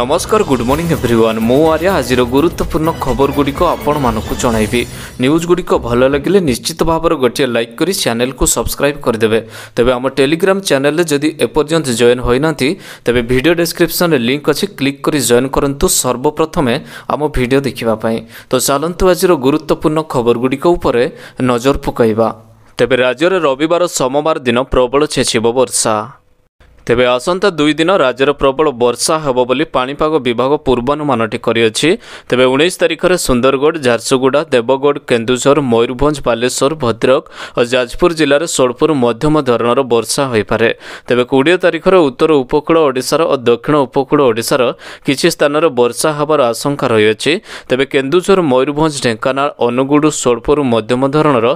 নমস্কার good morning everyone মু আর্য আজির গুরুত্বপূর্ণ খবরগুড়িক আপনার জনাইবি নিউজগুড়িক ভাল লাগলে নিশ্চিত ভাবে গোটিয়ে লাইক করে চ্যানেলকে সবসক্রাইব করেদেবে তবে আমার টেলিগ্রাম চ্যানেলে যদি এপর্যন্ত জয়েন হয়ে না তবে ভিডিও ডেসক্রিপশনে লিঙ্ক অছি ক্লিক করে জয়েন করতু সর্বপ্রথমে আম ভিডিও দেখা তো চালু আজির গুরুত্বপূর্ণ খবরগুড়িক উপরে নজর পকাইবা তবে রাজ্যের রবিবার সোমবার দিন প্রবল ছেচিব বর্ষা ତେବେ ଆସନ୍ତା ଦୁଇ ଦିନ ରାଜ୍ୟରେ ପ୍ରବଳ ବର୍ଷା ହେବ ବୋଲି ପାଣିପାଗ ବିଭାଗ ପୂର୍ବାନୁମାନଟି କରିଅଛି ତେବେ ଉଣେଇଶ ତାରିଖରେ ସୁନ୍ଦରଗଡ଼ ଝାରସୁଗୁଡ଼ା ଦେବଗଡ଼ କେନ୍ଦୁଝର ମୟୂରଭଞ୍ଜ ବାଲେଶ୍ୱର ଭଦ୍ରକ ଓ ଯାଜପୁର ଜିଲ୍ଲାରେ ସ୍ୱଳ୍ପରୁ ମଧ୍ୟମ ଧରଣର ବର୍ଷା ହୋଇପାରେ ତେବେ କୋଡ଼ିଏ ତାରିଖରେ ଉତ୍ତର ଉପକୂଳ ଓଡ଼ିଶାର ଓ ଦକ୍ଷିଣ ଉପକୂଳ ଓଡ଼ିଶାର କିଛି ସ୍ଥାନରେ ବର୍ଷା ହେବାର ଆଶଙ୍କା ରହିଅଛି ତେବେ କେନ୍ଦୁଝର ମୟୂରଭଞ୍ଜ ଢେଙ୍କାନାଳ ଅନୁଗୁଳ ସ୍ୱଳ୍ପରୁ ମଧ୍ୟମ ଧରଣର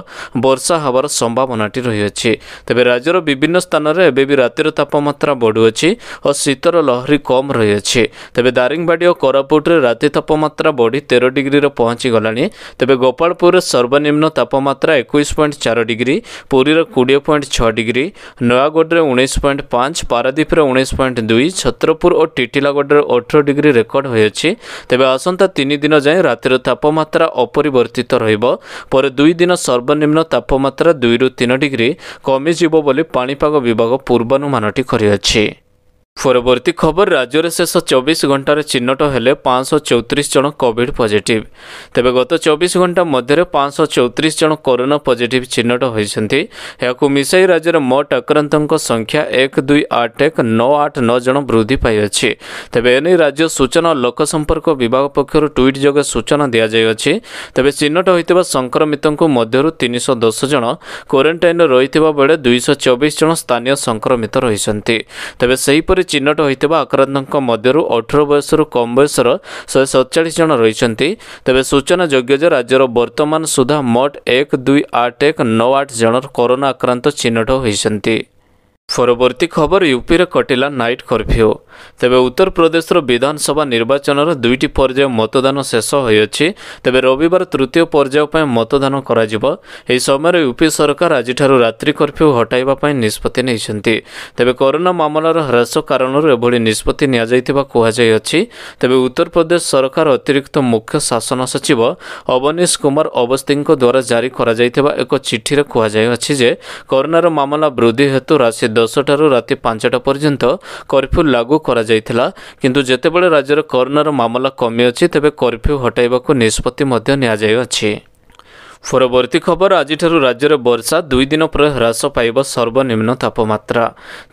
ବର୍ଷା ହେବାର ସମ୍ଭାବନାଟି ରହିଅଛି ତେବେ ରାଜ୍ୟର ବିଭିନ୍ନ ସ୍ଥାନରେ ଏବେ ବି ରାତିର ତାପମାତ୍ରା ତାପମାତ୍ରା ବଢ଼ୁଅଛି ଓ ଶୀତର ଲହରୀ କମ୍ ରହିଅଛି ତେବେ ଦାରିଙ୍ଗବାଡ଼ି ଓ କୋରାପୁଟରେ ରାତି ତାପମାତ୍ରା ବଢ଼ି ତେର ଡିଗ୍ରୀରେ ପହଞ୍ଚିଗଲାଣି ତେବେ ଗୋପାଳପୁରରେ ସର୍ବନିମ୍ନ ତାପମାତ୍ରା ଏକୋଇଶ ପଏଣ୍ଟ ଚାରି ଡିଗ୍ରୀ ପୁରୀର କୋଡ଼ିଏ ପଏଣ୍ଟ ଛଅ ଡିଗ୍ରୀ ନୟାଗଡ଼ରେ ଉଣେଇଶ ପଏଣ୍ଟ ପାଞ୍ଚ ପାରାଦୀପରେ ଉଣେଇଶ ପଏଣ୍ଟ ଦୁଇ ଛତ୍ରପୁର ଓ ଟିଟିଲାଗଡ଼ରେ ଅଠର ଡିଗ୍ରୀ ରେକର୍ଡ଼ ହୋଇଅଛି ତେବେ ଆସନ୍ତା ତିନି ଦିନ ଯାଏଁ ରାତିର ତାପମାତ୍ରା ଅପରିବର୍ତ୍ତିତ ରହିବ ପରେ ଦୁଇ ଦିନ ସର୍ବନିମ୍ନ ତାପମାତ୍ରା ଦୁଇରୁ ତିନି ଡିଗ୍ରୀ କମିଯିବ ବୋଲି ପାଣିପାଗ ବିଭାଗ ପୂର୍ବାନୁମାନଟି କରିଅଛି রয়েছে পরবর্তী খবর রাজ্যের শেষ চব্বিশ ঘণ্টার চিহ্নট হলে পাঁচশো চৌত্রিশ জন কোভিড পজিটিভ তবে গত চব্বিশ ঘণ্টা মধ্যে পাঁচশো চৌত্রিশ জন করোনা পজিটিভ চিহ্নট হয়েছেন এখন মিশাই রাজ্যের মোট আক্রান্ত সংখ্যা এক দুই আট এক ন আট ন জন বৃদ্ধি পাইছে তবে এনে রাজ্য সূচনা ও লোকসম্পর্ক বিভাগ পক্ষ টুইট যোগে সূচনা দিয়াযাইছে তবে চিহ্নট হয়ে সংক্রমিত মধ্য তিনশো দশ জন কোয়ারেটাইন রয়েছে বেড়ে দুইশ চবিশ জন স্থানীয় সংক্রমিত রয়েছেন তবে সেইপরি ଚିହ୍ନଟ ହୋଇଥିବା ଆକ୍ରାନ୍ତଙ୍କ ମଧ୍ୟରୁ ଅଠର ବୟସରୁ କମ୍ ବୟସର ଶହେ ସତଚାଳିଶ ଜଣ ରହିଛନ୍ତି ତେବେ ସୂଚନା ଯୋଗ୍ୟ ଯେ ରାଜ୍ୟର ବର୍ତ୍ତମାନ ସୁଦ୍ଧା ମୋଟ ଏକ ଦୁଇ ଆଠ ଏକ ନଅ ଆଠ ଜଣ କରୋନା ଆକ୍ରାନ୍ତ ଚିହ୍ନଟ ହୋଇଛନ୍ତି পরবর্ତ୍ତী খবর ইউপিরে কটিলা নাইট কর্ফ্ୟୁ ତେବେ ଉତ୍ତରପ୍ରଦେଶର ବିଧାନସଭା ନିର୍ବାଚନର ଦୁଇଟି ପର୍ଯ୍ୟାୟ ମତଦାନ ଶେଷ ହୋଇଅଛି ତେବେ ରବିବାର ତୃତୀୟ ପର୍ଯ୍ୟାୟ ପାଇଁ ମତଦାନ କରାଯିବ ଏହି ସମୟରେ ୟୁପି ସରକାର ଆଜିଠାରୁ ରାତ୍ରି କର୍ଫ୍ୟୁ ହଟାଇବା ପାଇଁ ନିଷ୍ପତ୍ତି ନେଇଛନ୍ତି ତେବେ କରୋନା ମାମଲାର ହ୍ରାସ କାରଣରୁ ଏଭଳି ନିଷ୍ପତ୍ତି ନିଆଯାଇଥିବା କୁହାଯାଇଅଛି ତେବେ ଉତ୍ତରପ୍ରଦେଶ ସରକାର ଅତିରିକ୍ତ ମୁଖ୍ୟ ଶାସନ ସଚିବ ଅବନୀଶ କୁମାର ଅବସ୍ଥିଙ୍କ ଦ୍ୱାରା ଜାରି କରାଯାଇଥିବା ଏକ ଚିଠିରେ କୁହାଯାଇଅଛି ଯେ କରୋନାର ମାମଲା ବୃଦ୍ଧି ହେତୁ ରାଶି ଦଶଟାରୁ ରାତି ପାଞ୍ଚଟା ପର୍ଯ୍ୟନ୍ତ କର୍ଫ୍ୟୁ ଲାଗୁ କରାଯାଇଥିଲା କିନ୍ତୁ ଯେତେବେଳେ ରାଜ୍ୟରେ କରୋନାର ମାମଲା କମିଅଛି ତେବେ କର୍ଫ୍ୟୁ ହଟାଇବାକୁ ନିଷ୍ପତ୍ତି ମଧ୍ୟ ନିଆଯାଇଅଛି ପରବର୍ତ୍ତୀ ଖବର ଆଜିଠାରୁ ରାଜ୍ୟରେ ବର୍ଷା ଦୁଇ ଦିନ ପରେ ହ୍ରାସ ପାଇବ ସର୍ବନିମ୍ନ ତାପମାତ୍ରା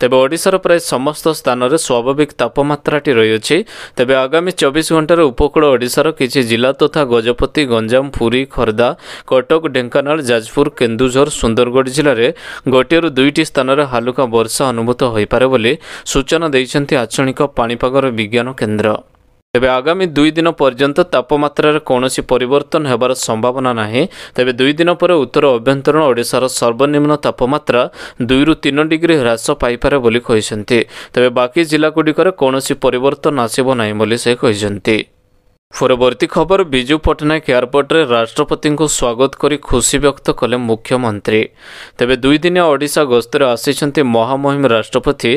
ତେବେ ଓଡ଼ିଶାର ପ୍ରାୟ ସମସ୍ତ ସ୍ଥାନରେ ସ୍ୱାଭାବିକ ତାପମାତ୍ରାଟି ରହିଅଛି ତେବେ ଆଗାମୀ ଚବିଶ ଘଣ୍ଟାରେ ଉପକୂଳ ଓଡ଼ିଶାର କିଛି ଜିଲ୍ଲା ତଥା ଗଜପତି ଗଞ୍ଜାମ ପୁରୀ ଖୋର୍ଦ୍ଧା କଟକ ଢେଙ୍କାନାଳ ଯାଜପୁର କେନ୍ଦୁଝର ସୁନ୍ଦରଗଡ଼ ଜିଲ୍ଲାରେ ଗୋଟିଏରୁ ଦୁଇଟି ସ୍ଥାନରେ ହାଲୁକା ବର୍ଷା ଅନୁଭୂତ ହୋଇପାରେ ବୋଲି ସୂଚନା ଦେଇଛନ୍ତି ଆଞ୍ଚଳିକ ପାଣିପାଗର ବିଜ୍ଞାନ କେନ୍ଦ୍ର ତେବେ ଆଗାମୀ ଦୁଇ ଦିନ ପର୍ଯ୍ୟନ୍ତ ତାପମାତ୍ରାରେ କୌଣସି ପରିବର୍ତ୍ତନ ହେବାର ସମ୍ଭାବନା ନାହିଁ ତେବେ ଦୁଇ ଦିନ ପରେ ଉତ୍ତର ଆଭ୍ୟନ୍ତରୀଣ ଓଡ଼ିଶାର ସର୍ବନିମ୍ନ ତାପମାତ୍ରା ଦୁଇରୁ ତିନି ଡିଗ୍ରୀ ହ୍ରାସ ପାଇପାରେ ବୋଲି କହିଛନ୍ତି ତେବେ ବାକି ଜିଲ୍ଲାଗୁଡ଼ିକରେ କୌଣସି ପରିବର୍ତ୍ତନ ଆସିବ ନାହିଁ ବୋଲି ସେ କହିଛନ୍ତି পরবর্ତ୍ତী খবর ବିଜୁ ପଟ୍ଟନାୟକ ଏୟାରପୋର୍ଟରେ ରାଷ୍ଟ୍ରପତିଙ୍କୁ ସ୍ୱାଗତ କରି ଖୁସି ବ୍ୟକ୍ତ କଲେ ମୁଖ୍ୟମନ୍ତ୍ରୀ ତେବେ ଦୁଇଦିନିଆ ଓଡ଼ିଶା ଗସ୍ତରେ ଆସିଛନ୍ତି ମହାମହିମ ରାଷ୍ଟ୍ରପତି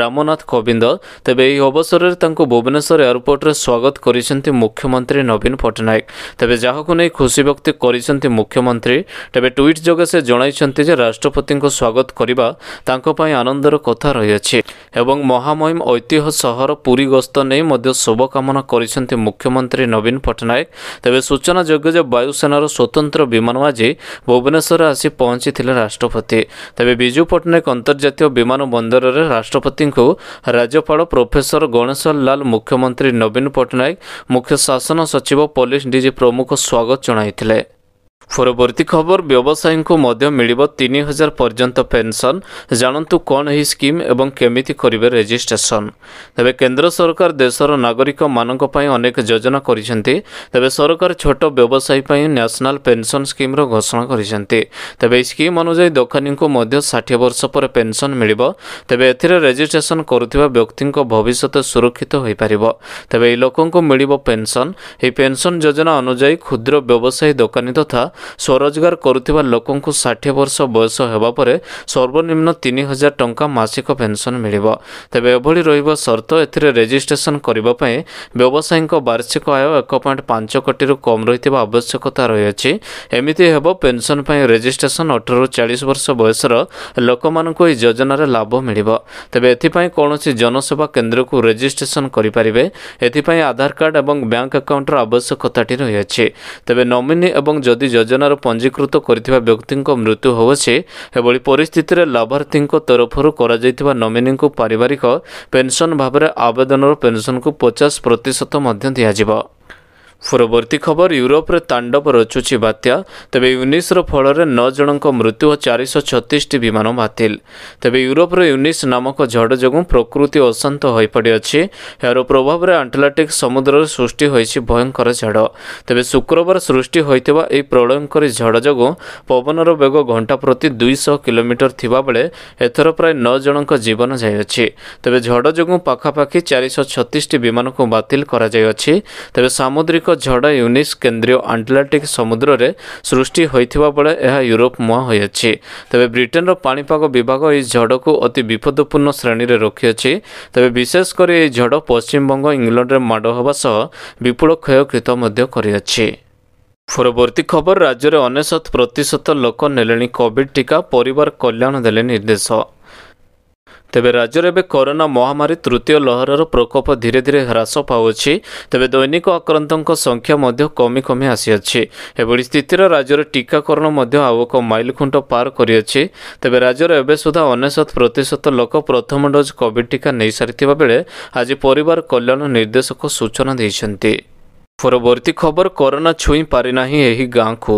ରାମନାଥ କୋବିନ୍ଦ ତେବେ ଏହି ଅବସରରେ ତାଙ୍କୁ ଭୁବନେଶ୍ୱର ଏୟାରପୋର୍ଟରେ ସ୍ୱାଗତ କରିଛନ୍ତି ମୁଖ୍ୟମନ୍ତ୍ରୀ ନବୀନ ପଟ୍ଟନାୟକ ତେବେ ଯାହାକୁ ନେଇ ଖୁସି ବ୍ୟକ୍ତ କରିଛନ୍ତି ମୁଖ୍ୟମନ୍ତ୍ରୀ ତେବେ ଟ୍ୱିଟ୍ ଯୋଗେ ସେ ଜଣାଇଛନ୍ତି ଯେ ରାଷ୍ଟ୍ରପତିଙ୍କୁ ସ୍ୱାଗତ କରିବା ତାଙ୍କ ପାଇଁ ଆନନ୍ଦର କଥା ରହିଅଛି ଏବଂ ମହାମହିମ ଐତିହ୍ୟ ସହର ପୁରୀ ଗସ୍ତ ନେଇ ମଧ୍ୟ ଶୁଭକାମନା କରିଛନ୍ତି ମୁଖ୍ୟମନ୍ତ୍ରୀ ମୁଖ୍ୟମନ୍ତ୍ରୀ ନବୀନ ପଟ୍ଟନାୟକ ତେବେ ସୂଚନା ଯୋଗ୍ୟ ଯେ ବାୟୁସେନାର ସ୍ୱତନ୍ତ୍ର ବିମାନ ଆଜି ଭୁବନେଶ୍ୱର ଆସି ପହଞ୍ଚିଥିଲେ ରାଷ୍ଟ୍ରପତି ତେବେ ବିଜୁ ପଟ୍ଟନାୟକ ଅନ୍ତର୍ଜାତୀୟ ବିମାନ ବନ୍ଦରରେ ରାଷ୍ଟ୍ରପତିଙ୍କୁ ରାଜ୍ୟପାଳ ପ୍ରଫେସର ଗଣେଶ ଲାଲ ମୁଖ୍ୟମନ୍ତ୍ରୀ ନବୀନ ପଟ୍ଟନାୟକ ମୁଖ୍ୟ ଶାସନ ସଚିବ ପୋଲିସ ଡିଜି ପ୍ରମୁଖ ସ୍ୱାଗତ ଜଣାଇଥିଲେ ପରବର୍ତ୍ତୀ ଖବର ବ୍ୟବସାୟୀଙ୍କୁ ମଧ୍ୟ ମିଳିବ ତିନି ହଜାର ପର୍ଯ୍ୟନ୍ତ ପେନ୍ସନ୍ ଜାଣନ୍ତୁ କ'ଣ ଏହି ସ୍କିମ୍ ଏବଂ କେମିତି କରିବେ ରେଜିଷ୍ଟ୍ରେସନ୍ ତେବେ କେନ୍ଦ୍ର ସରକାର ଦେଶର ନାଗରିକମାନଙ୍କ ପାଇଁ ଅନେକ ଯୋଜନା କରିଛନ୍ତି ତେବେ ସରକାର ଛୋଟ ବ୍ୟବସାୟୀ ପାଇଁ ନ୍ୟାସନାଲ୍ ପେନ୍ସନ୍ ସ୍କିମ୍ର ଘୋଷଣା କରିଛନ୍ତି ତେବେ ଏହି ସ୍କିମ୍ ଅନୁଯାୟୀ ଦୋକାନୀଙ୍କୁ ମଧ୍ୟ ଷାଠିଏ ବର୍ଷ ପରେ ପେନ୍ସନ୍ ମିଳିବ ତେବେ ଏଥିରେ ରେଜିଷ୍ଟ୍ରେସନ୍ କରୁଥିବା ବ୍ୟକ୍ତିଙ୍କ ଭବିଷ୍ୟତ ସୁରକ୍ଷିତ ହୋଇପାରିବ ତେବେ ଏହି ଲୋକଙ୍କୁ ମିଳିବ ପେନ୍ସନ୍ ଏହି ପେନ୍ସନ୍ ଯୋଜନା ଅନୁଯାୟୀ କ୍ଷୁଦ୍ର ବ୍ୟବସାୟୀ ଦୋକାନୀ ତଥା ସ୍ୱରୋଜଗାର କରୁଥିବା ଲୋକଙ୍କୁ ଷାଠିଏ ବର୍ଷ ବୟସ ହେବା ପରେ ସର୍ବନିମ୍ନ ତିନି ହଜାର ଟଙ୍କା ମାସିକ ପେନ୍ସନ୍ ମିଳିବ ତେବେ ଏଭଳି ରହିବ ସର୍ତ୍ତ ଏଥିରେ ରେଜିଷ୍ଟ୍ରେସନ୍ କରିବା ପାଇଁ ବ୍ୟବସାୟୀଙ୍କ ବାର୍ଷିକ ଆୟ ଏକ ପଏଣ୍ଟ ପାଞ୍ଚ କୋଟିରୁ କମ୍ ରହିଥିବା ଆବଶ୍ୟକତା ରହିଅଛି ଏମିତି ହେବ ପେନ୍ସନ୍ ପାଇଁ ରେଜିଷ୍ଟ୍ରେସନ୍ ଅଠରରୁ ଚାଳିଶ ବର୍ଷ ବୟସର ଲୋକମାନଙ୍କୁ ଏହି ଯୋଜନାରେ ଲାଭ ମିଳିବ ତେବେ ଏଥିପାଇଁ କୌଣସି ଜନସେବା କେନ୍ଦ୍ରକୁ ରେଜିଷ୍ଟ୍ରେସନ୍ କରିପାରିବେ ଏଥିପାଇଁ ଆଧାର କାର୍ଡ଼ ଏବଂ ବ୍ୟାଙ୍କ ଆକାଉଣ୍ଟର ଆବଶ୍ୟକତାଟି ରହିଅଛି ତେବେ ନମିନି ଏବଂ ଯଦି ଯୋଜନାରୁ ପଞ୍ଜୀକୃତ କରିଥିବା ବ୍ୟକ୍ତିଙ୍କ ମୃତ୍ୟୁ ହେଉଛି ଏଭଳି ପରିସ୍ଥିତିରେ ଲାଭାର୍ଥୀଙ୍କ ତରଫରୁ କରାଯାଇଥିବା ନମିନୀଙ୍କୁ ପାରିବାରିକ ପେନ୍ସନ୍ ଭାବରେ ଆବେଦନର ପେନ୍ସନ୍କୁ ପଚାଶ ପ୍ରତିଶତ ମଧ୍ୟ ଦିଆଯିବ পূର୍ବর্ତ୍ତী খবর ইউରୋপরে তাণ্ডব ରଚୁଛି ବାତ୍ୟା ତେବେ ୟୁନିସ୍ର ଫଳରେ ନଅ ଜଣଙ୍କ ମୃତ୍ୟୁ ଓ ଚାରିଶହ ଛତିଶଟି ବିମାନ ବାତିଲ ତେବେ ୟୁରୋପର ୟୁନିସ୍ ନାମକ ଝଡ଼ ଯୋଗୁଁ ପ୍ରକୃତି ଅଶାନ୍ତ ହୋଇପଡ଼ିଅଛି ଏହାର ପ୍ରଭାବରେ ଆଣ୍ଟଲାଣ୍ଟିକ୍ ସମୁଦ୍ରରେ ସୃଷ୍ଟି ହୋଇଛି ଭୟଙ୍କର ଝଡ଼ ତେବେ ଶୁକ୍ରବାର ସୃଷ୍ଟି ହୋଇଥିବା ଏହି ପ୍ରଳୟଙ୍କରୀ ଝଡ଼ ଯୋଗୁଁ ପବନର ବେଗ ଘଣ୍ଟା ପ୍ରତି ଦୁଇଶହ କିଲୋମିଟର ଥିବାବେଳେ ଏଥର ପ୍ରାୟ ନଅ ଜଣଙ୍କ ଜୀବନ ଯାଇଅଛି ତେବେ ଝଡ଼ ଯୋଗୁଁ ପାଖାପାଖି ଚାରିଶହ ଛତିଶଟି ବିମାନକୁ ବାତିଲ କରାଯାଇଅଛି ତେବେ ସାମୁଦ୍ରିକ ଝଡ଼ ୟୁନିସ୍ କେନ୍ଦ୍ରୀୟ ଆଟ୍ଲାଣ୍ଟିକ୍ ସମୁଦ୍ରରେ ସୃଷ୍ଟି ହୋଇଥିବା ବେଳେ ଏହା ୟୁରୋପ ମୁହାଁ ହୋଇଅଛି ତେବେ ବ୍ରିଟେନ୍ର ପାଣିପାଗ ବିଭାଗ ଏହି ଝଡ଼କୁ ଅତି ବିପଦପୂର୍ଣ୍ଣ ଶ୍ରେଣୀରେ ରଖିଅଛି ତେବେ ବିଶେଷ କରି ଏହି ଝଡ଼ ପଶ୍ଚିମବଙ୍ଗ ଇଂଲଣ୍ଡରେ ମାଡ଼ ହେବା ସହ ବିପୁଳ କ୍ଷୟକ୍ଷତି ମଧ୍ୟ କରିଅଛି ପରବର୍ତ୍ତୀ ଖବର ରାଜ୍ୟରେ ଅନେଶତ ପ୍ରତିଶତ ଲୋକ ନେଲେଣି କୋଭିଡ୍ ଟିକା ପରିବାର କଲ୍ୟାଣ ଦେଲେ ନିର୍ଦ୍ଦେଶ ତେବେ ରାଜ୍ୟରେ ଏବେ କରୋନା ମହାମାରୀ ତୃତୀୟ ଲହରର ପ୍ରକୋପ ଧୀରେ ଧୀରେ ହ୍ରାସ ପାଉଛି ତେବେ ଦୈନିକ ଆକ୍ରାନ୍ତଙ୍କ ସଂଖ୍ୟା ମଧ୍ୟ କମି କମି ଆସିଅଛି ଏଭଳି ସ୍ଥିତିର ରାଜ୍ୟର ଟିକାକରଣ ମଧ୍ୟ ଆଉ ଏକ ମାଇଲଖୁଣ୍ଟ ପାର କରିଅଛି ତେବେ ରାଜ୍ୟର ଏବେ ସୁଦ୍ଧା ଅନେଶତ ପ୍ରତିଶତ ଲୋକ ପ୍ରଥମ ଡୋଜ୍ କୋଭିଡ୍ ଟିକା ନେଇସାରିଥିବା ବେଳେ ଆଜି ପରିବାର କଲ୍ୟାଣ ନିର୍ଦ୍ଦେଶକ ସୂଚନା ଦେଇଛନ୍ତି ପରବର୍ତ୍ତୀ ଖବର କରୋନା ଛୁଇଁ ପାରିନାହିଁ ଏହି ଗାଁକୁ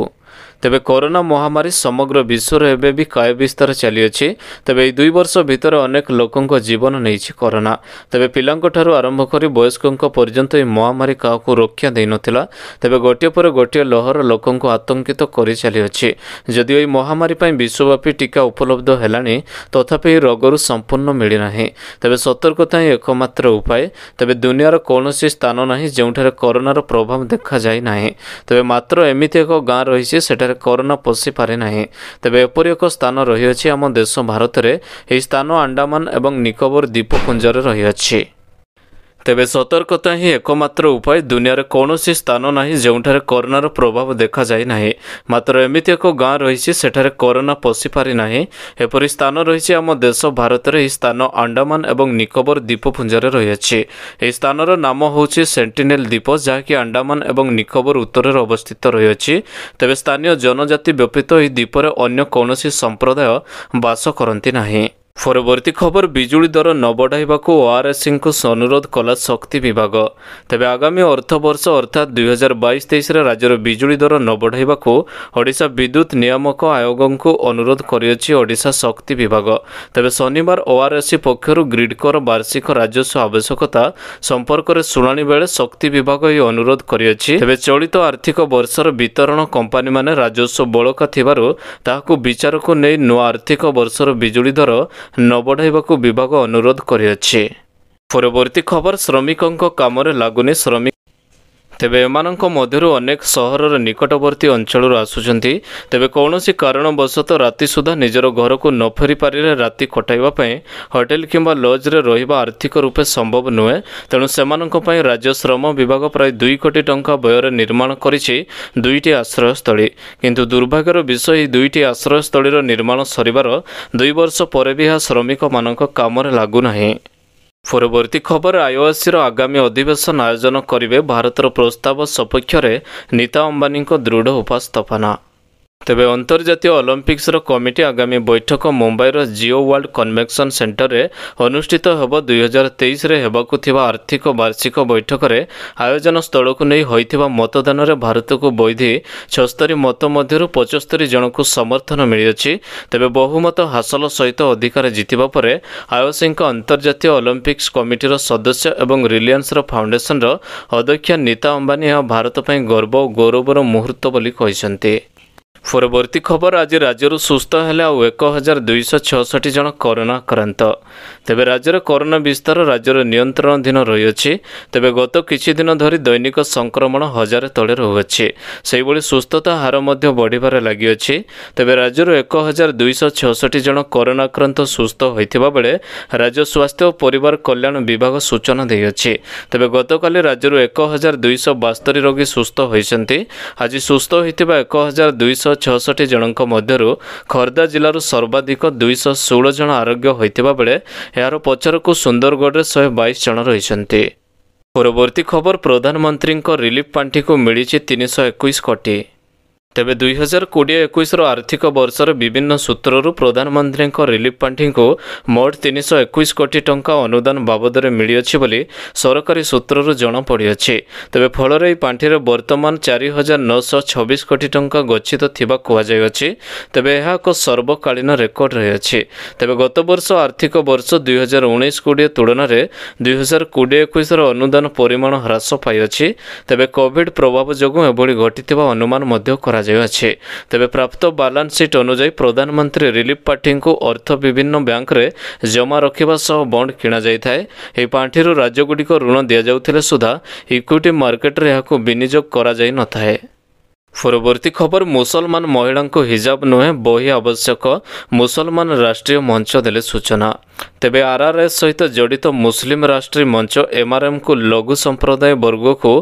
ତେବେ କରୋନା ମହାମାରୀ ସମଗ୍ର ବିଶ୍ୱରେ ଏବେ ବି କାୟ ବିସ୍ତାର ଚାଲିଅଛି ତେବେ ଏହି ଦୁଇ ବର୍ଷ ଭିତରେ ଅନେକ ଲୋକଙ୍କ ଜୀବନ ନେଇଛି କରୋନା ତେବେ ପିଲାଙ୍କଠାରୁ ଆରମ୍ଭ କରି ବୟସ୍କଙ୍କ ପର୍ଯ୍ୟନ୍ତ ଏହି ମହାମାରୀ କାହାକୁ ରକ୍ଷା ଦେଇନଥିଲା ତେବେ ଗୋଟିଏ ପରେ ଗୋଟିଏ ଲହର ଲୋକଙ୍କୁ ଆତଙ୍କିତ କରି ଚାଲିଅଛି ଯଦିଓ ଏହି ମହାମାରୀ ପାଇଁ ବିଶ୍ୱବ୍ୟାପୀ ଟିକା ଉପଲବ୍ଧ ହେଲାଣି ତଥାପି ଏହି ରୋଗରୁ ସମ୍ପୂର୍ଣ୍ଣ ମିଳିନାହିଁ ତେବେ ସତର୍କତା ହିଁ ଏକମାତ୍ର ଉପାୟ ତେବେ ଦୁନିଆର କୌଣସି ସ୍ଥାନ ନାହିଁ ଯେଉଁଠାରେ କରୋନାର ପ୍ରଭାବ ଦେଖାଯାଇ ନାହିଁ ତେବେ ମାତ୍ର ଏମିତି ଏକ ଗାଁ ରହିଛି ସେଠାରେ ସେଠାରେ କରୋନା ପଶିପାରେ ନାହିଁ ତେବେ ଏପରି ଏକ ସ୍ଥାନ ରହିଅଛି ଆମ ଦେଶ ଭାରତରେ ଏହି ସ୍ଥାନ ଆଣ୍ଡାମାନ ଏବଂ ନିକୋବର ଦ୍ୱୀପପୁଞ୍ଜରେ ରହିଅଛି ତେବେ ସତର୍କତା ହିଁ ଏକମାତ୍ର ଉପାୟ ଦୁନିଆରେ କୌଣସି ସ୍ଥାନ ନାହିଁ ଯେଉଁଠାରେ କରୋନାର ପ୍ରଭାବ ଦେଖାଯାଇ ନାହିଁ ମାତ୍ର ଏମିତି ଏକ ଗାଁ ରହିଛି ସେଠାରେ କରୋନା ପଶିପାରି ନାହିଁ ଏପରି ସ୍ଥାନ ରହିଛି ଆମ ଦେଶ ଭାରତରେ ଏହି ସ୍ଥାନ ଆଣ୍ଡାମାନ ଏବଂ ନିକୋବର ଦ୍ୱୀପପୁଞ୍ଜରେ ରହିଅଛି ଏହି ସ୍ଥାନର ନାମ ହେଉଛି ସେଣ୍ଟିନେଲ୍ ଦ୍ୱୀପ ଯାହାକି ଆଣ୍ଡାମାନ ଏବଂ ନିକୋବର ଉତ୍ତରରେ ଅବସ୍ଥିତ ରହିଅଛି ତେବେ ସ୍ଥାନୀୟ ଜନଜାତି ବ୍ୟତୀତ ଏହି ଦ୍ୱୀପରେ ଅନ୍ୟ କୌଣସି ସମ୍ପ୍ରଦାୟ ବାସ କରନ୍ତି ନାହିଁ ପରବର୍ତ୍ତୀ ଖବର ବିଜୁଳି ଦର ନ ବଢ଼ାଇବାକୁ ଓଆର୍ଏସ୍ସିଙ୍କୁ ଅନୁରୋଧ କଲା ଶକ୍ତି ବିଭାଗ ତେବେ ଆଗାମୀ ଅର୍ଥବର୍ଷ ଅର୍ଥାତ୍ ଦୁଇହଜାର ବାଇଶ ତେଇଶରେ ରାଜ୍ୟର ବିଜୁଳି ଦର ନ ବଢ଼ାଇବାକୁ ଓଡ଼ିଶା ବିଦ୍ୟୁତ୍ ନିୟାମକ ଆୟୋଗଙ୍କୁ ଅନୁରୋଧ କରିଅଛି ଓଡ଼ିଶା ଶକ୍ତି ବିଭାଗ ତେବେ ଶନିବାର ଓଆର୍ଏସ୍ସି ପକ୍ଷରୁ ଗ୍ରୀଡ୍କର ବାର୍ଷିକ ରାଜସ୍ୱ ଆବଶ୍ୟକତା ସମ୍ପର୍କରେ ଶୁଣାଣି ବେଳେ ଶକ୍ତି ବିଭାଗ ଏହି ଅନୁରୋଧ କରିଅଛି ତେବେ ଚଳିତ ଆର୍ଥିକ ବର୍ଷର ବିତରଣ କମ୍ପାନୀମାନେ ରାଜସ୍ୱ ବଳକା ଥିବାରୁ ତାହାକୁ ବିଚାରକୁ ନେଇ ନୂଆ ଆର୍ଥିକ ବର୍ଷର ବିଜୁଳି ଦର ନ ବଢ଼ାଇବାକୁ ବିଭାଗ ଅନୁରୋଧ କରିଅଛି ପରବର୍ତ୍ତୀ ଖବର ଶ୍ରମିକଙ୍କ କାମରେ ଲାଗୁନି ଶ୍ରମିକ ତେବେ ଏମାନଙ୍କ ମଧ୍ୟରୁ ଅନେକ ସହରର ନିକଟବର୍ତ୍ତୀ ଅଞ୍ଚଳରୁ ଆସୁଛନ୍ତି ତେବେ କୌଣସି କାରଣବଶତଃ ରାତି ସୁଦ୍ଧା ନିଜର ଘରକୁ ନ ଫେରିପାରିଲେ ରାତି ଖଟାଇବା ପାଇଁ ହୋଟେଲ କିମ୍ବା ଲଜ୍ରେ ରହିବା ଆର୍ଥିକ ରୂପେ ସମ୍ଭବ ନୁହେଁ ତେଣୁ ସେମାନଙ୍କ ପାଇଁ ରାଜ୍ୟ ଶ୍ରମ ବିଭାଗ ପ୍ରାୟ ଦୁଇ କୋଟି ଟଙ୍କା ବ୍ୟୟରେ ନିର୍ମାଣ କରିଛି ଦୁଇଟି ଆଶ୍ରୟସ୍ଥଳୀ କିନ୍ତୁ ଦୁର୍ଭାଗ୍ୟର ବିଷୟ ଏହି ଦୁଇଟି ଆଶ୍ରୟସ୍ଥଳୀର ନିର୍ମାଣ ସରିବାର ଦୁଇ ବର୍ଷ ପରେ ବି ଏହା ଶ୍ରମିକମାନଙ୍କ କାମରେ ଲାଗୁନାହିଁ ପରବର୍ତ୍ତୀ ଖବର ଆଇଓଆସିର ଆଗାମୀ ଅଧିବେଶନ ଆୟୋଜନ କରିବେ ଭାରତର ପ୍ରସ୍ତାବ ସପକ୍ଷରେ ନୀତା ଅମ୍ବାନୀଙ୍କ ଦୃଢ଼ ଉପସ୍ଥାପନା ତେବେ ଅନ୍ତର୍ଜାତୀୟ ଅଲମ୍ପିକ୍ସର କମିଟି ଆଗାମୀ ବୈଠକ ମୁମ୍ବାଇର ଜିଓ ୱାର୍ଲଡ କନ୍ଭେକ୍ସନ୍ ସେଣ୍ଟରରେ ଅନୁଷ୍ଠିତ ହେବ ଦୁଇହଜାର ତେଇଶରେ ହେବାକୁ ଥିବା ଆର୍ଥିକ ବାର୍ଷିକ ବୈଠକରେ ଆୟୋଜନ ସ୍ଥଳକୁ ନେଇ ହୋଇଥିବା ମତଦାନରେ ଭାରତକୁ ବୈଧି ଛସ୍ତରି ମତ ମଧ୍ୟରୁ ପଞ୍ଚସ୍ତରୀ ଜଣଙ୍କୁ ସମର୍ଥନ ମିଳିଅଛି ତେବେ ବହୁମତ ହାସଲ ସହିତ ଅଧିକାର ଜିତିବା ପରେ ଆୟୋସିଙ୍କ ଅନ୍ତର୍ଜାତୀୟ ଅଲମ୍ପିକ୍ସ କମିଟିର ସଦସ୍ୟ ଏବଂ ରିଲିଆନ୍ସର ଫାଉଣ୍ଡେସନର ଅଧ୍ୟକ୍ଷ ନୀତା ଅମ୍ବାନୀ ଏହା ଭାରତ ପାଇଁ ଗର୍ବ ଓ ଗୌରବର ମୁହୂର୍ତ୍ତ ବୋଲି କହିଛନ୍ତି ପରବର୍ତ୍ତୀ ଖବର ଆଜି ରାଜ୍ୟରୁ ସୁସ୍ଥ ହେଲେ ଆଉ ଏକ ହଜାର ଦୁଇଶହ ଛଅଷଠି ଜଣ କରୋନା ଆକ୍ରାନ୍ତ ତେବେ ରାଜ୍ୟରେ କରୋନା ବିସ୍ତାର ରାଜ୍ୟର ନିୟନ୍ତ୍ରଣାଧୀନ ରହିଅଛି ତେବେ ଗତ କିଛି ଦିନ ଧରି ଦୈନିକ ସଂକ୍ରମଣ ହଜାରେ ତଳେ ରହୁଅଛି ସେହିଭଳି ସୁସ୍ଥତା ହାର ମଧ୍ୟ ବଢ଼ିବାରେ ଲାଗିଅଛି ତେବେ ରାଜ୍ୟରୁ ଏକ ହଜାର ଦୁଇଶହ ଛଅଷଠି ଜଣ କରୋନା ଆକ୍ରାନ୍ତ ସୁସ୍ଥ ହୋଇଥିବା ବେଳେ ରାଜ୍ୟ ସ୍ୱାସ୍ଥ୍ୟ ଓ ପରିବାର କଲ୍ୟାଣ ବିଭାଗ ସୂଚନା ଦେଇଅଛି ତେବେ ଗତକାଲି ରାଜ୍ୟରୁ ଏକ ହଜାର ଦୁଇଶହ ବାସ୍ତରି ରୋଗୀ ସୁସ୍ଥ ହୋଇଛନ୍ତି ଆଜି ସୁସ୍ଥ ହୋଇଥିବା ଏକ ହଜାର ଦୁଇଶହ ଦୁଇଶହ ଛଅଷଠି ଜଣଙ୍କ ମଧ୍ୟରୁ ଖୋର୍ଦ୍ଧା ଜିଲ୍ଲାରୁ ସର୍ବାଧିକ ଦୁଇଶହ ଷୋହଳ ଜଣ ଆରୋଗ୍ୟ ହୋଇଥିବା ବେଳେ ଏହାର ପଛରକୁ ସୁନ୍ଦରଗଡ଼ରେ ଶହେ ବାଇଶ ଜଣ ରହିଛନ୍ତି ପରବର୍ତ୍ତୀ ଖବର ପ୍ରଧାନମନ୍ତ୍ରୀଙ୍କ ରିଲିଫ୍ ପାଣ୍ଠିକୁ ମିଳିଛି ତିନିଶହ ଏକୋଇଶ କୋଟି ତେବେ ଦୁଇହଜାର କୋଡ଼ିଏ ଏକୋଇଶର ଆର୍ଥିକ ବର୍ଷର ବିଭିନ୍ନ ସୂତ୍ରରୁ ପ୍ରଧାନମନ୍ତ୍ରୀଙ୍କ ରିଲିଫ୍ ପାଣ୍ଠିଙ୍କୁ ମୋଟ ତିନିଶହ ଏକୋଇଶ କୋଟି ଟଙ୍କା ଅନୁଦାନ ବାବଦରେ ମିଳିଅଛି ବୋଲି ସରକାରୀ ସୂତ୍ରରୁ ଜଣାପଡ଼ିଅଛି ତେବେ ଫଳରେ ଏହି ପାଣ୍ଠିରେ ବର୍ତ୍ତମାନ ଚାରି ହଜାର ନଅଶହ ଛବିଶ କୋଟି ଟଙ୍କା ଗଚ୍ଛିତ ଥିବା କୁହାଯାଇଅଛି ତେବେ ଏହା ଏକ ସର୍ବକାଳୀନ ରେକର୍ଡ ରହିଅଛି ତେବେ ଗତବର୍ଷ ଆର୍ଥିକ ବର୍ଷ ଦୁଇହଜାର ଉଣେଇଶ କୋଡ଼ିଏ ତୁଳନାରେ ଦୁଇହଜାର କୋଡ଼ିଏ ଏକୋଇଶର ଅନୁଦାନ ପରିମାଣ ହ୍ରାସ ପାଇଅଛି ତେବେ କୋଭିଡ୍ ପ୍ରଭାବ ଯୋଗୁଁ ଏଭଳି ଘଟିଥିବା ଅନୁମାନ ମଧ୍ୟ କରାଯାଇଛି ରଖାଯାଇଅଛି ତେବେ ପ୍ରାପ୍ତ ବାଲାନ୍ସ ସିଟ୍ ଅନୁଯାୟୀ ପ୍ରଧାନମନ୍ତ୍ରୀ ରିଲିଫ୍ ପାର୍ଟିଙ୍କୁ ଅର୍ଥ ବିଭିନ୍ନ ବ୍ୟାଙ୍କରେ ଜମା ରଖିବା ସହ ବଣ୍ଡ କିଣାଯାଇଥାଏ ଏହି ପାଣ୍ଠିରୁ ରାଜ୍ୟଗୁଡ଼ିକ ଋଣ ଦିଆଯାଉଥିଲେ ସୁଦ୍ଧା ଇକ୍ୱିଟି ମାର୍କେଟରେ ଏହାକୁ ବିନିଯୋଗ କରାଯାଇନଥାଏ পূর্ববর্ତ୍ତী খবর মুসলমান মহিলাঙ্কু হিজাব নুহে বহি আবশ্যক মুসলমান রাষ্ট্রীয় মঞ্চ দেলে সূচনা ତେବେ ଆର୍ଆର୍ଏସ୍ ସହିତ ଜଡ଼ିତ ମୁସଲିମ୍ ରାଷ୍ଟ୍ରୀ ମଞ୍ଚ ଏମ୍ଆର୍ଏମ୍କୁ ଲଘୁ ସମ୍ପ୍ରଦାୟ ବର୍ଗକୁ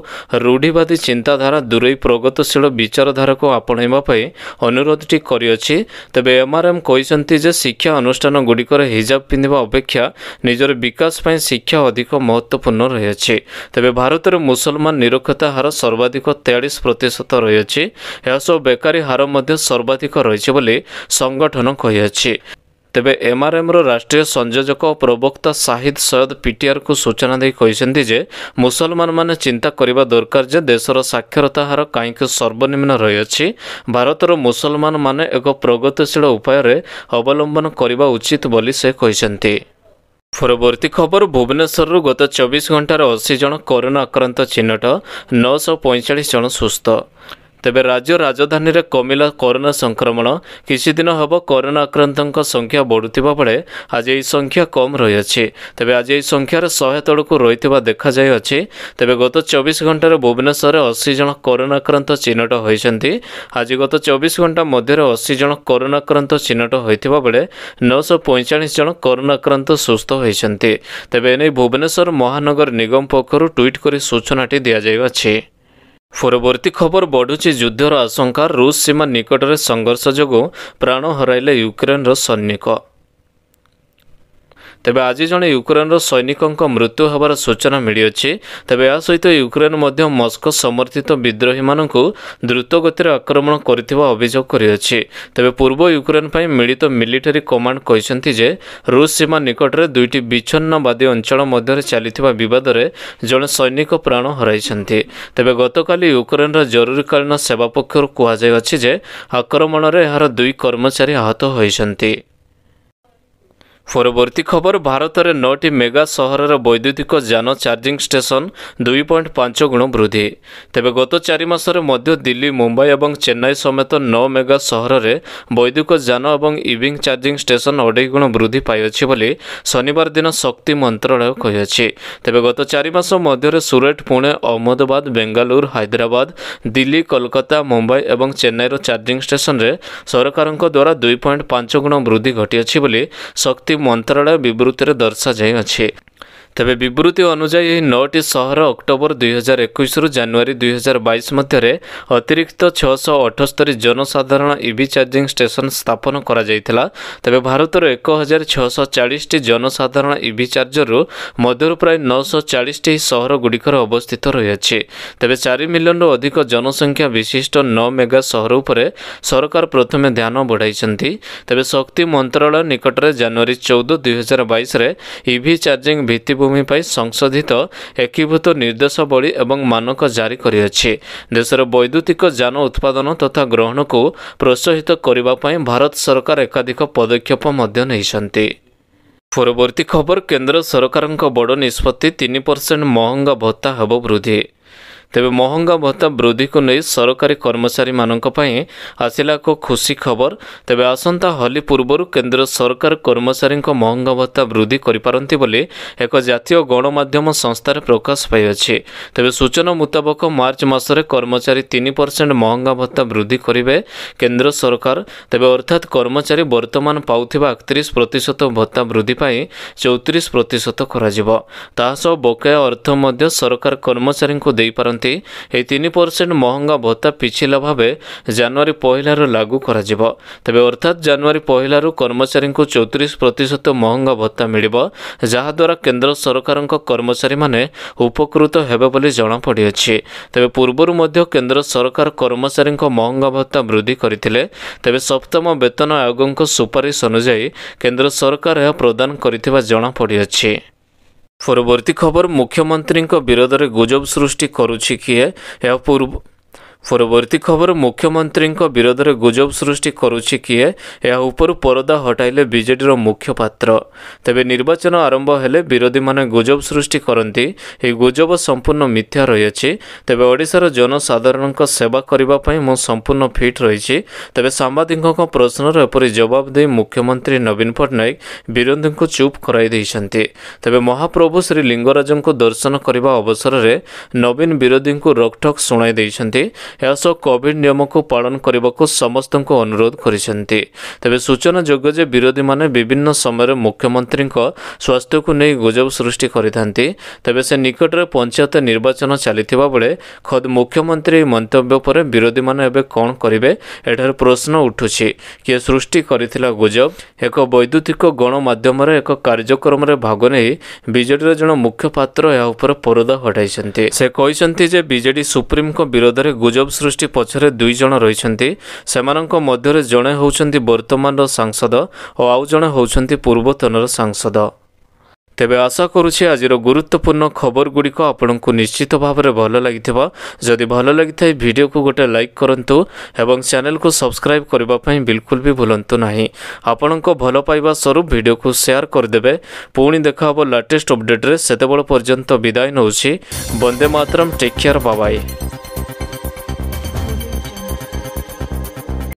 ରୂଢ଼ିବାଦୀ ଚିନ୍ତାଧାରା ଦୂରେଇ ପ୍ରଗତିଶୀଳ ବିଚାରଧାରାକୁ ଆପଣେଇବା ପାଇଁ ଅନୁରୋଧଟି କରିଅଛି ତେବେ ଏମ୍ଆର୍ଏମ୍ କହିଛନ୍ତି ଯେ ଶିକ୍ଷା ଅନୁଷ୍ଠାନଗୁଡ଼ିକରେ ହିଜାବ ପିନ୍ଧିବା ଅପେକ୍ଷା ନିଜର ବିକାଶ ପାଇଁ ଶିକ୍ଷା ଅଧିକ ମହତ୍ତ୍ୱପୂର୍ଣ୍ଣ ରହିଅଛି ତେବେ ଭାରତରେ ମୁସଲମାନ ନିରକ୍ଷତା ହାର ସର୍ବାଧିକ ତେୟାଳିଶ ପ୍ରତିଶତ ରହିଅଛି ଏହାସହ ବେକାରୀ ହାର ମଧ୍ୟ ସର୍ବାଧିକ ରହିଛି ବୋଲି ସଂଗଠନ କହିଅଛି ତେବେ ଏମ୍ଆର୍ଏମ୍ର ରାଷ୍ଟ୍ରୀୟ ସଂଯୋଜକ ଓ ପ୍ରବକ୍ତା ସାହିଦ୍ ସୟଦ ପିଟିଆର୍କୁ ସୂଚନା ଦେଇ କହିଛନ୍ତି ଯେ ମୁସଲମାନମାନେ ଚିନ୍ତା କରିବା ଦରକାର ଯେ ଦେଶର ସାକ୍ଷରତା ହାର କାହିଁକି ସର୍ବନିମ୍ନ ରହିଅଛି ଭାରତର ମୁସଲମାନମାନେ ଏକ ପ୍ରଗତିଶୀଳ ଉପାୟରେ ଅବଲମ୍ବନ କରିବା ଉଚିତ ବୋଲି ସେ କହିଛନ୍ତି ପରବର୍ତ୍ତୀ ଖବର ଭୁବନେଶ୍ୱରରୁ ଗତ ଚବିଶ ଘଣ୍ଟାରେ ଅଶୀ ଜଣ କରୋନା ଆକ୍ରାନ୍ତ ଚିହ୍ନଟ ନଅଶହ ପଇଁଚାଳିଶ ଜଣ ସୁସ୍ଥ ତେବେ ରାଜ୍ୟ ରାଜଧାନୀରେ କମିଲା କରୋନା ସଂକ୍ରମଣ କିଛି ଦିନ ହେବ କରୋନା ଆକ୍ରାନ୍ତଙ୍କ ସଂଖ୍ୟା ବଢ଼ୁଥିବା ବେଳେ ଆଜି ଏହି ସଂଖ୍ୟା କମ୍ ରହିଅଛି ତେବେ ଆଜି ଏହି ସଂଖ୍ୟାର ଶହେ ତଳକୁ ରହିଥିବା ଦେଖାଯାଇଅଛି ତେବେ ଗତ ଚବିଶ ଘଣ୍ଟାରେ ଭୁବନେଶ୍ୱରରେ ଅଶୀ ଜଣ କରୋନା ଆକ୍ରାନ୍ତ ଚିହ୍ନଟ ହୋଇଛନ୍ତି ଆଜି ଗତ ଚବିଶ ଘଣ୍ଟା ମଧ୍ୟରେ ଅଶୀ ଜଣ କରୋନା ଆକ୍ରାନ୍ତ ଚିହ୍ନଟ ହୋଇଥିବା ବେଳେ ନଅଶହ ପଇଁଚାଳିଶ ଜଣ କରୋନା ଆକ୍ରାନ୍ତ ସୁସ୍ଥ ହୋଇଛନ୍ତି ତେବେ ଏନେଇ ଭୁବନେଶ୍ୱର ମହାନଗର ନିଗମ ପକ୍ଷରୁ ଟ୍ୱିଟ୍ କରି ସୂଚନାଟି ଦିଆଯାଇଅଛି ପରବର୍ତ୍ତୀ ଖବର ବଢ଼ୁଛି ଯୁଦ୍ଧର ଆଶଙ୍କା ରୁଷ ସୀମା ନିକଟରେ ସଂଘର୍ଷ ଯୋଗୁଁ ପ୍ରାଣ ହରାଇଲେ ୟୁକ୍ରେନ୍ର ସୈନିକ ତେବେ ଆଜି ଜଣେ ୟୁକ୍ରେନ୍ର ସୈନିକଙ୍କ ମୃତ୍ୟୁ ହେବାର ସୂଚନା ମିଳିଅଛି ତେବେ ଏହା ସହିତ ୟୁକ୍ରେନ୍ ମଧ୍ୟ ମସ୍କୋ ସମର୍ଥିତ ବିଦ୍ରୋହୀମାନଙ୍କୁ ଦ୍ରୁତଗତିରେ ଆକ୍ରମଣ କରିଥିବା ଅଭିଯୋଗ କରିଅଛି ତେବେ ପୂର୍ବ ୟୁକ୍ରେନ୍ ପାଇଁ ମିଳିତ ମିଲିଟାରୀ କମାଣ୍ଡ କହିଛନ୍ତି ଯେ ରୁଷ ସୀମା ନିକଟରେ ଦୁଇଟି ବିଚ୍ଛିନ୍ନବାଦୀ ଅଞ୍ଚଳ ମଧ୍ୟରେ ଚାଲିଥିବା ବିବାଦରେ ଜଣେ ସୈନିକ ପ୍ରାଣ ହରାଇଛନ୍ତି ତେବେ ଗତକାଲି ୟୁକ୍ରେନର ଜରୁରୀକାଳୀନ ସେବା ପକ୍ଷରୁ କୁହାଯାଇଅଛି ଯେ ଆକ୍ରମଣରେ ଏହାର ଦୁଇ କର୍ମଚାରୀ ଆହତ ହୋଇଛନ୍ତି পরবর্তী খবর ଭାରତରେ ନଅଟି ମେଗା ସହରର ବୈଦ୍ୟୁତିକ ଯାନ ଚାର୍ଜିଂ ଷ୍ଟେସନ ଦୁଇ ପଏଣ୍ଟ ପାଞ୍ଚ ଗୁଣ ବୃଦ୍ଧି ତେବେ ଗତ ଚାରି ମାସରେ ମଧ୍ୟ ଦିଲ୍ଲୀ ମୁମ୍ବାଇ ଏବଂ ଚେନ୍ନାଇ ସମେତ ନଅ ମେଗା ସହରରେ ବୈଦ୍ୟୁତିକ ଯାନ ଏବଂ ଇଭିଂ ଚାର୍ଜିଂ ଷ୍ଟେସନ ଅଢ଼େଇ ଗୁଣ ବୃଦ୍ଧି ପାଇଅଛି ବୋଲି ଶନିବାର ଦିନ ଶକ୍ତି ମନ୍ତ୍ରଣାଳୟ କହିଅଛି ତେବେ ଗତ ଚାରି ମାସ ମଧ୍ୟରେ ସୁରଟ ପୁଣେ ଅହମ୍ମଦାବାଦ ବେଙ୍ଗାଲୁରୁ ହାଇଦ୍ରାବାଦ ଦିଲ୍ଲୀ କୋଲକାତା ମୁମ୍ବାଇ ଏବଂ ଚେନ୍ନାଇର ଚାର୍ଜିଂ ଷ୍ଟେସନରେ ସରକାରଙ୍କ ଦ୍ୱାରା ଦୁଇ ପଏଣ୍ଟ ପାଞ୍ଚ ଗୁଣ ବୃଦ୍ଧି ଘଟିଅଛି ବୋଲି ଶକ୍ତି ମନ୍ତ୍ରଣାଳୟ ବିବୃତ୍ତିରେ ଦର୍ଶାଯାଇଅଛି ତେବେ ବିବୃତ୍ତି ଅନୁଯାୟୀ ଏହି ନଅଟି ସହର ଅକ୍ଟୋବର ଦୁଇହଜାର ଏକୋଇଶରୁ ଜାନୁଆରୀ ଦୁଇହଜାର ବାଇଶ ମଧ୍ୟରେ ଅତିରିକ୍ତ ଛଅଶହ ଅଠସ୍ତରୀ ଜନସାଧାରଣ ଇଭି ଚାର୍ଜିଂ ଷ୍ଟେସନ ସ୍ଥାପନ କରାଯାଇଥିଲା ତେବେ ଭାରତର ଏକ ହଜାର ଛଅଶହ ଚାଳିଶଟି ଜନସାଧାରଣ ଇଭି e ଚାର୍ଜରରୁ ମଧ୍ୟରୁ ପ୍ରାୟ ନଅଶହ ଚାଳିଶଟି ଏହି ସହରଗୁଡ଼ିକରେ ଅବସ୍ଥିତ ରହିଅଛି ତେବେ ଚାରି ମିଲିୟନରୁ ଅଧିକ ଜନସଂଖ୍ୟା ବିଶିଷ୍ଟ ନଅ ମେଗା ସହର ଉପରେ ସରକାର ପ୍ରଥମେ ଧ୍ୟାନ ବଢ଼ାଇଛନ୍ତି ତେବେ ଶକ୍ତି ମନ୍ତ୍ରଣାଳୟ ନିକଟରେ ଜାନୁଆରୀ ଚଉଦ ଦୁଇହଜାର ବାଇଶରେ ଇଭି e ଚାର୍ଜିଂ ଭିତ୍ତିଭୂମି ଭିତ୍ତିଭୂମି ପାଇଁ ସଂଶୋଧିତ ଏକୀଭୂତ ନିର୍ଦ୍ଦେଶାବଳୀ ଏବଂ ମାନକ ଜାରି କରିଅଛି ଦେଶର ବୈଦ୍ୟୁତିକ ଯାନ ଉତ୍ପାଦନ ତଥା ଗ୍ରହଣକୁ ପ୍ରୋତ୍ସାହିତ କରିବା ପାଇଁ ଭାରତ ସରକାର ଏକାଧିକ ପଦକ୍ଷେପ ମଧ୍ୟ ନେଇଛନ୍ତି ପରବର୍ତ୍ତୀ ଖବର କେନ୍ଦ୍ର ସରକାରଙ୍କ ବଡ଼ ନିଷ୍ପତ୍ତି ତିନି ପରସେଣ୍ଟ ମହଙ୍ଗା ଭତ୍ତା ହେବ ବୃଦ୍ଧି ତେବେ ମହଙ୍ଗା ଭତ୍ତା ବୃଦ୍ଧିକୁ ନେଇ ସରକାରୀ କର୍ମଚାରୀମାନଙ୍କ ପାଇଁ ଆସିଲା ଏକ ଖୁସି ଖବର ତେବେ ଆସନ୍ତା ହୋଲି ପୂର୍ବରୁ କେନ୍ଦ୍ର ସରକାର କର୍ମଚାରୀଙ୍କ ମହଙ୍ଗା ଭତ୍ତା ବୃଦ୍ଧି କରିପାରନ୍ତି ବୋଲି ଏକ ଜାତୀୟ ଗଣମାଧ୍ୟମ ସଂସ୍ଥାରେ ପ୍ରକାଶ ପାଇଅଛି ତେବେ ସୂଚନା ମୁତାବକ ମାର୍ଚ୍ଚ ମାସରେ କର୍ମଚାରୀ ତିନି ପରସେଣ୍ଟ ମହଙ୍ଗା ଭତ୍ତା ବୃଦ୍ଧି କରିବେ କେନ୍ଦ୍ର ସରକାର ତେବେ ଅର୍ଥାତ୍ କର୍ମଚାରୀ ବର୍ତ୍ତମାନ ପାଉଥିବା ଏକତିରିଶ ପ୍ରତିଶତ ଭତ୍ତା ବୃଦ୍ଧି ପାଇଁ ଚଉତିରିଶ ପ୍ରତିଶତ କରାଯିବ ତାହା ସହ ବକେୟା ଅର୍ଥ ମଧ୍ୟ ସରକାର କର୍ମଚାରୀଙ୍କୁ ଦେଇପାରନ୍ତି କହିଛନ୍ତି ଏହି ତିନି ପରସେଣ୍ଟ ମହଙ୍ଗା ଭତ୍ତା ପିଛିଲା ଭାବେ ଜାନୁଆରୀ ପହିଲାରୁ ଲାଗୁ କରାଯିବ ତେବେ ଅର୍ଥାତ୍ ଜାନୁଆରୀ ପହିଲାରୁ କର୍ମଚାରୀଙ୍କୁ ଚଉତିରିଶ ପ୍ରତିଶତ ମହଙ୍ଗା ଭତ୍ତା ମିଳିବ ଯାହାଦ୍ୱାରା କେନ୍ଦ୍ର ସରକାରଙ୍କ କର୍ମଚାରୀମାନେ ଉପକୃତ ହେବେ ବୋଲି ଜଣାପଡ଼ିଅଛି ତେବେ ପୂର୍ବରୁ ମଧ୍ୟ କେନ୍ଦ୍ର ସରକାର କର୍ମଚାରୀଙ୍କ ମହଙ୍ଗା ଭତ୍ତା ବୃଦ୍ଧି କରିଥିଲେ ତେବେ ସପ୍ତମ ବେତନ ଆୟୋଗଙ୍କ ସୁପାରିଶ ଅନୁଯାୟୀ କେନ୍ଦ୍ର ସରକାର ଏହା ପ୍ରଦାନ କରିଥିବା ଜଣାପଡ଼ିଅଛି পরবর্তী খবর মুখ্যমন্ত্রীଙ୍କ ବିରୋଧରେ ଗୁଜବ ସୃଷ୍ଟି କରୁଛି କିଏ ଏହା ପୂର୍ବ ପରବର୍ତ୍ତୀ ଖବର ମୁଖ୍ୟମନ୍ତ୍ରୀଙ୍କ ବିରୋଧରେ ଗୁଜବ ସୃଷ୍ଟି କରୁଛି କିଏ ଏହା ଉପରୁ ପରଦା ହଟାଇଲେ ବିଜେଡ଼ିର ମୁଖ୍ୟପାତ୍ର ତେବେ ନିର୍ବାଚନ ଆରମ୍ଭ ହେଲେ ବିରୋଧୀମାନେ ଗୁଜବ ସୃଷ୍ଟି କରନ୍ତି ଏହି ଗୁଜବ ସମ୍ପୂର୍ଣ୍ଣ ମିଥ୍ୟା ରହିଅଛି ତେବେ ଓଡ଼ିଶାର ଜନସାଧାରଣଙ୍କ ସେବା କରିବା ପାଇଁ ମୁଁ ସମ୍ପୂର୍ଣ୍ଣ ଫିଟ୍ ରହିଛି ତେବେ ସାମ୍ବାଦିକଙ୍କ ପ୍ରଶ୍ନର ଏପରି ଜବାବ ଦେଇ ମୁଖ୍ୟମନ୍ତ୍ରୀ ନବୀନ ପଟ୍ଟନାୟକ ବିରୋଧୀଙ୍କୁ ଚୁପ୍ କରାଇ ଦେଇଛନ୍ତି ତେବେ ମହାପ୍ରଭୁ ଶ୍ରୀ ଲିଙ୍ଗରାଜଙ୍କୁ ଦର୍ଶନ କରିବା ଅବସରରେ ନବୀନ ବିରୋଧୀଙ୍କୁ ରକ୍ଠକ୍ ଶୁଣାଇ ଦେଇଛନ୍ତି ଏହା ସହ କୋଭିଡ୍ ନିୟମକୁ ପାଳନ କରିବାକୁ ସମସ୍ତଙ୍କୁ ଅନୁରୋଧ କରିଛନ୍ତି ତେବେ ସୂଚନା ଯୋଗ୍ୟ ଯେ ବିରୋଧୀମାନେ ବିଭିନ୍ନ ସମୟରେ ମୁଖ୍ୟମନ୍ତ୍ରୀଙ୍କ ସ୍ୱାସ୍ଥ୍ୟକୁ ନେଇ ଗୁଜବ ସୃଷ୍ଟି କରିଥାନ୍ତି ତେବେ ସେ ନିକଟରେ ପଞ୍ଚାୟତ ନିର୍ବାଚନ ଚାଲିଥିବା ବେଳେ ଖୋଦ୍ ମୁଖ୍ୟମନ୍ତ୍ରୀ ଏହି ମନ୍ତବ୍ୟ ପରେ ବିରୋଧୀମାନେ ଏବେ କ'ଣ କରିବେ ଏଠାରେ ପ୍ରଶ୍ନ ଉଠୁଛି କିଏ ସୃଷ୍ଟି କରିଥିଲା ଗୁଜବ ଏକ ବୈଦ୍ୟୁତିକ ଗଣମାଧ୍ୟମରେ ଏକ କାର୍ଯ୍ୟକ୍ରମରେ ଭାଗ ନେଇ ବିଜେଡ଼ିର ଜଣେ ମୁଖ୍ୟପାତ୍ର ଏହା ଉପରେ ପରଦା ହଟାଇଛନ୍ତି ସେ କହିଛନ୍ତି ଯେ ବିଜେଡ଼ି ସୁପ୍ରିମ୍ଙ୍କ ବିରୋଧରେ ଗୁଜବ ଗୁଜବ ସୃଷ୍ଟି ପଛରେ ଦୁଇ ଜଣ ରହିଛନ୍ତି ସେମାନଙ୍କ ମଧ୍ୟରେ ଜଣେ ହେଉଛନ୍ତି ବର୍ତ୍ତମାନର ସାଂସଦ ଓ ଆଉ ଜଣେ ହେଉଛନ୍ତି ପୂର୍ବତନର ସାଂସଦ ତେବେ ଆଶା କରୁଛି ଆଜିର ଗୁରୁତ୍ୱପୂର୍ଣ୍ଣ ଖବରଗୁଡ଼ିକ ଆପଣଙ୍କୁ ନିଶ୍ଚିତ ଭାବରେ ଭଲ ଲାଗିଥିବ ଯଦି ଭଲ ଲାଗିଥାଏ ଭିଡ଼ିଓକୁ ଗୋଟେ ଲାଇକ୍ କରନ୍ତୁ ଏବଂ ଚ୍ୟାନେଲକୁ ସବସ୍କ୍ରାଇବ୍ କରିବା ପାଇଁ ବିଲକୁଲ ବି ଭୁଲନ୍ତୁ ନାହିଁ ଆପଣଙ୍କ ଭଲ ପାଇବା ସ୍ୱରୂପ ଭିଡ଼ିଓକୁ ସେୟାର କରିଦେବେ ପୁଣି ଦେଖା ହେବ ଲାଟେଷ୍ଟ ଅପଡେଟ୍ରେ ସେତେବେଳେ ପର୍ଯ୍ୟନ୍ତ ବିଦାୟ ନେଉଛି ବନ୍ଦେ ମାତରମ୍ ଟେକ୍ କେୟାର ବାବାଇ